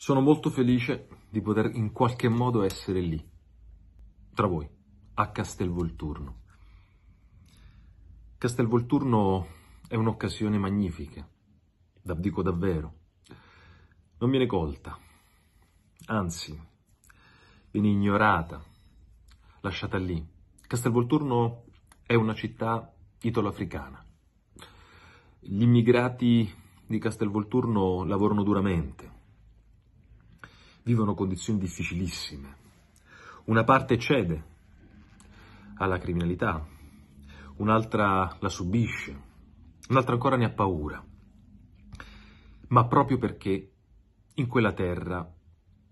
Sono molto felice di poter in qualche modo essere lì, tra voi, a Castelvolturno. Castelvolturno è un'occasione magnifica, da dico davvero. Non viene colta, anzi, viene ignorata, lasciata lì. Castelvolturno è una città italo-africana. Gli immigrati di Castelvolturno lavorano duramente, vivono condizioni difficilissime. Una parte cede alla criminalità, un'altra la subisce, un'altra ancora ne ha paura. Ma proprio perché in quella terra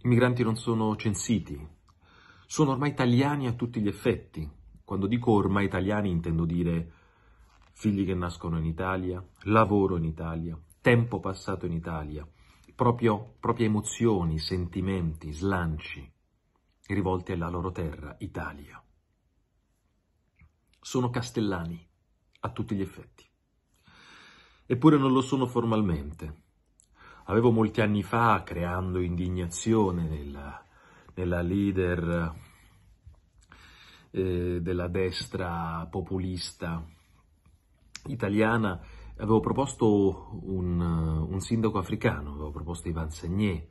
i migranti non sono censiti, sono ormai italiani a tutti gli effetti. Quando dico ormai italiani intendo dire figli che nascono in Italia, lavoro in Italia, tempo passato in Italia, proprio, proprie emozioni, sentimenti, slanci rivolti alla loro terra, Italia. Sono castellani a tutti gli effetti. Eppure non lo sono formalmente. Avevo molti anni fa, creando indignazione nella, nella leader eh, della destra populista italiana, Avevo proposto un, eh, un sindaco africano, avevo proposto Ivan Sagné,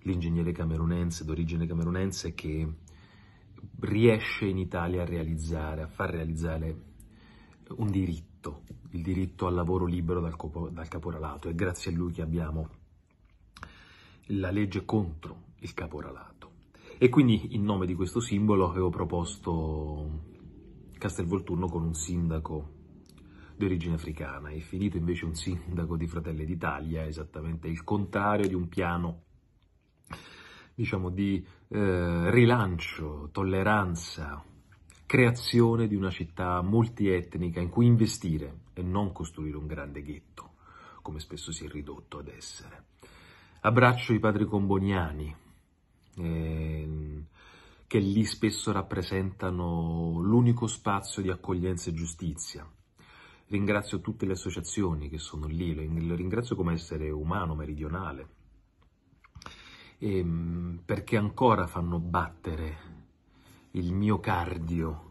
l'ingegnere camerunense d'origine camerunense che riesce in Italia a realizzare, a far realizzare un diritto, il diritto al lavoro libero dal, dal caporalato. È grazie a lui che abbiamo la legge contro il caporalato. E quindi in nome di questo simbolo avevo proposto Castelvolturno con un sindaco di origine africana. È finito invece un sindaco di Fratelli d'Italia, esattamente il contrario di un piano diciamo, di eh, rilancio, tolleranza, creazione di una città multietnica in cui investire e non costruire un grande ghetto, come spesso si è ridotto ad essere. Abbraccio i padri comboniani, eh, che lì spesso rappresentano l'unico spazio di accoglienza e giustizia, ringrazio tutte le associazioni che sono lì, lo ringrazio come essere umano meridionale, e, ehm, perché ancora fanno battere il mio cardio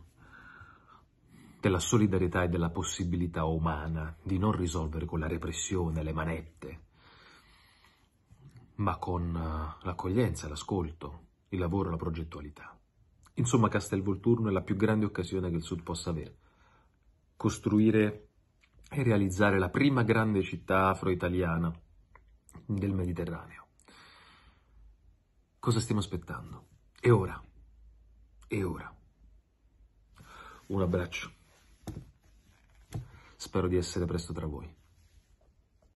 della solidarietà e della possibilità umana di non risolvere con la repressione, le manette, ma con eh, l'accoglienza, l'ascolto, il lavoro, la progettualità. Insomma, Castelvolturno è la più grande occasione che il Sud possa avere. Costruire e realizzare la prima grande città afro-italiana del Mediterraneo. Cosa stiamo aspettando? È ora. È ora. Un abbraccio. Spero di essere presto tra voi.